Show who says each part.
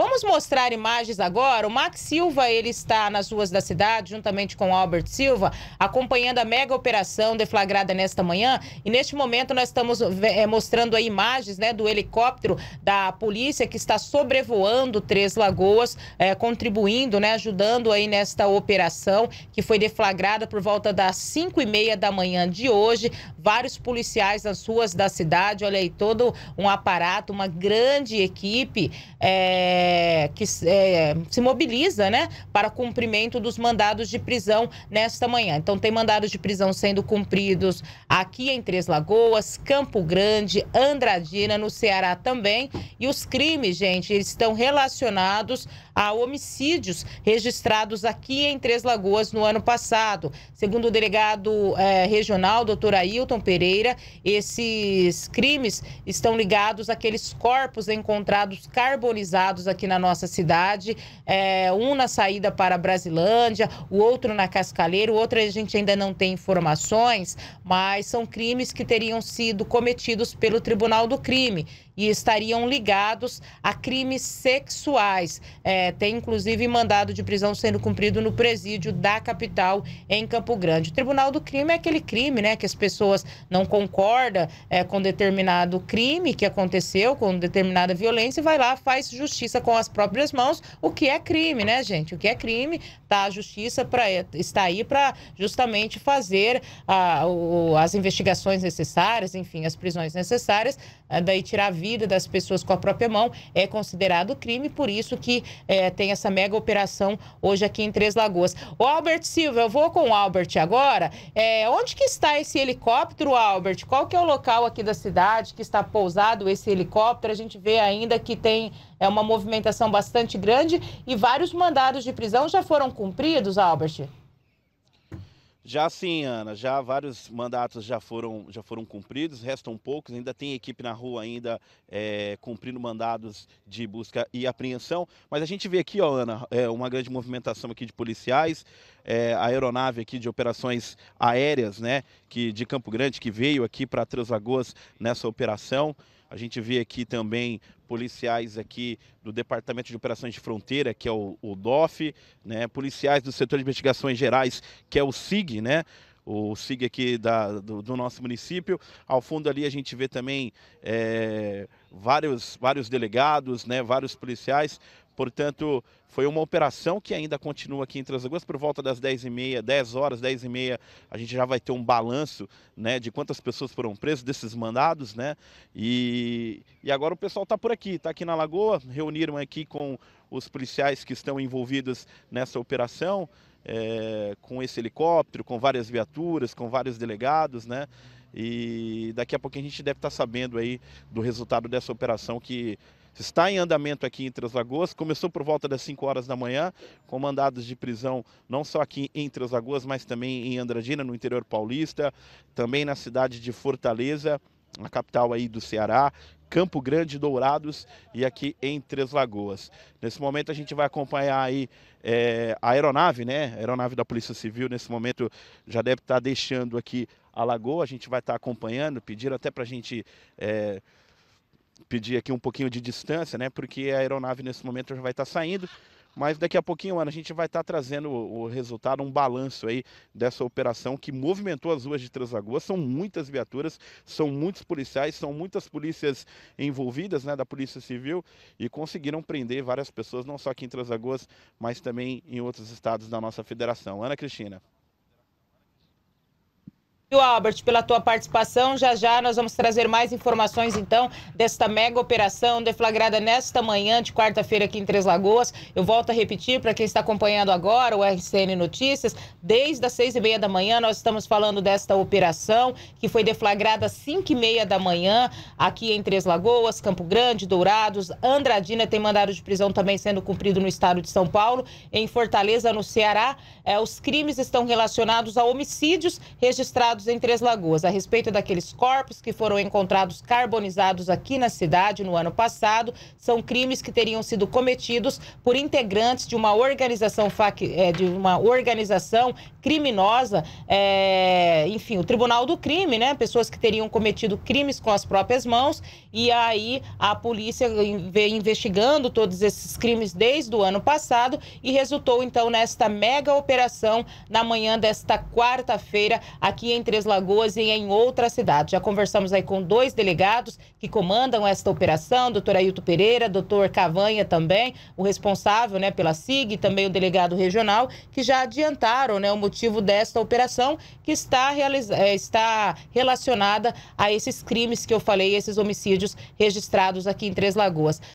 Speaker 1: Vamos mostrar imagens agora. O Max Silva, ele está nas ruas da cidade, juntamente com o Albert Silva, acompanhando a mega operação deflagrada nesta manhã. E neste momento nós estamos é, mostrando aí imagens né, do helicóptero da polícia que está sobrevoando Três Lagoas, é, contribuindo, né, ajudando aí nesta operação que foi deflagrada por volta das 5 e meia da manhã de hoje. Vários policiais nas ruas da cidade, olha aí, todo um aparato, uma grande equipe. É é, que é, se mobiliza né, para cumprimento dos mandados de prisão nesta manhã. Então, tem mandados de prisão sendo cumpridos aqui em Três Lagoas, Campo Grande, Andradina, no Ceará também. E os crimes, gente, estão relacionados a homicídios registrados aqui em Três Lagoas no ano passado. Segundo o delegado é, regional, doutor Ailton Pereira, esses crimes estão ligados àqueles corpos encontrados carbonizados aqui aqui na nossa cidade, é, um na saída para Brasilândia, o outro na Cascaleiro, o outro a gente ainda não tem informações, mas são crimes que teriam sido cometidos pelo Tribunal do Crime e estariam ligados a crimes sexuais. É, tem inclusive mandado de prisão sendo cumprido no presídio da capital em Campo Grande. O Tribunal do Crime é aquele crime, né, que as pessoas não concordam é, com determinado crime que aconteceu, com determinada violência, e vai lá faz justiça com as próprias mãos, o que é crime, né, gente? O que é crime, tá? A justiça pra, está aí para justamente fazer a o, as investigações necessárias, enfim, as prisões necessárias, eh, daí tirar a vida das pessoas com a própria mão é considerado crime, por isso que eh, tem essa mega operação hoje aqui em Três Lagoas. O Albert Silva, eu vou com o Albert agora. É, onde que está esse helicóptero, Albert? Qual que é o local aqui da cidade que está pousado esse helicóptero? A gente vê ainda que tem é uma movimentação bastante grande e vários mandados de prisão já foram cumpridos, Albert?
Speaker 2: Já sim, Ana, já vários mandatos já foram, já foram cumpridos, restam poucos, ainda tem equipe na rua ainda é, cumprindo mandados de busca e apreensão, mas a gente vê aqui, ó, Ana, é, uma grande movimentação aqui de policiais, é, a aeronave aqui de operações aéreas, né, que, de Campo Grande, que veio aqui para Três Lagoas nessa operação, a gente vê aqui também policiais aqui do Departamento de Operações de Fronteira, que é o, o DOF, né? policiais do setor de investigações gerais, que é o SIG, né? o SIG aqui da, do, do, nosso município. Ao fundo ali a gente vê também é, vários, vários delegados, né, vários policiais Portanto, foi uma operação que ainda continua aqui em Três Por volta das 10h30, 10 horas, 10h30, a gente já vai ter um balanço né, de quantas pessoas foram presas desses mandados. Né? E, e agora o pessoal está por aqui, está aqui na Lagoa, reuniram aqui com os policiais que estão envolvidos nessa operação, é, com esse helicóptero, com várias viaturas, com vários delegados. Né? E daqui a pouco a gente deve estar tá sabendo aí do resultado dessa operação que está em andamento aqui em Três Lagoas. Começou por volta das 5 horas da manhã, com mandados de prisão não só aqui em Três Lagoas, mas também em Andradina, no interior paulista, também na cidade de Fortaleza, na capital aí do Ceará, Campo Grande, Dourados e aqui em Três Lagoas. Nesse momento a gente vai acompanhar aí é, a aeronave, né? A aeronave da Polícia Civil, nesse momento já deve estar deixando aqui a lagoa. A gente vai estar acompanhando, pedir até para a gente. É, pedir aqui um pouquinho de distância, né? Porque a aeronave nesse momento já vai estar tá saindo. Mas daqui a pouquinho, Ana, a gente vai estar tá trazendo o resultado, um balanço aí dessa operação que movimentou as ruas de Transagoas. São muitas viaturas, são muitos policiais, são muitas polícias envolvidas, né, da Polícia Civil, e conseguiram prender várias pessoas, não só aqui em Transagoas, mas também em outros estados da nossa federação. Ana Cristina.
Speaker 1: Albert, pela tua participação. Já já nós vamos trazer mais informações, então, desta mega operação deflagrada nesta manhã de quarta-feira aqui em Três Lagoas. Eu volto a repetir para quem está acompanhando agora o RCN Notícias, desde as seis e meia da manhã nós estamos falando desta operação que foi deflagrada às cinco e meia da manhã aqui em Três Lagoas, Campo Grande, Dourados, Andradina tem mandado de prisão também sendo cumprido no estado de São Paulo, em Fortaleza, no Ceará. é os crimes estão relacionados a homicídios registrados realizados em Três Lagoas a respeito daqueles corpos que foram encontrados carbonizados aqui na cidade no ano passado são crimes que teriam sido cometidos por integrantes de uma organização é, de uma organização criminosa, é, enfim, o Tribunal do Crime, né? Pessoas que teriam cometido crimes com as próprias mãos e aí a polícia vem investigando todos esses crimes desde o ano passado e resultou então nesta mega operação na manhã desta quarta-feira aqui em Três Lagoas e em outras cidades. Já conversamos aí com dois delegados que comandam esta operação, doutor Ailton Pereira, doutor Cavanha também, o responsável né, pela SIG, também o delegado regional, que já adiantaram né, o motivo desta operação que está, eh, está relacionada a esses crimes que eu falei, esses homicídios registrados aqui em Três Lagoas.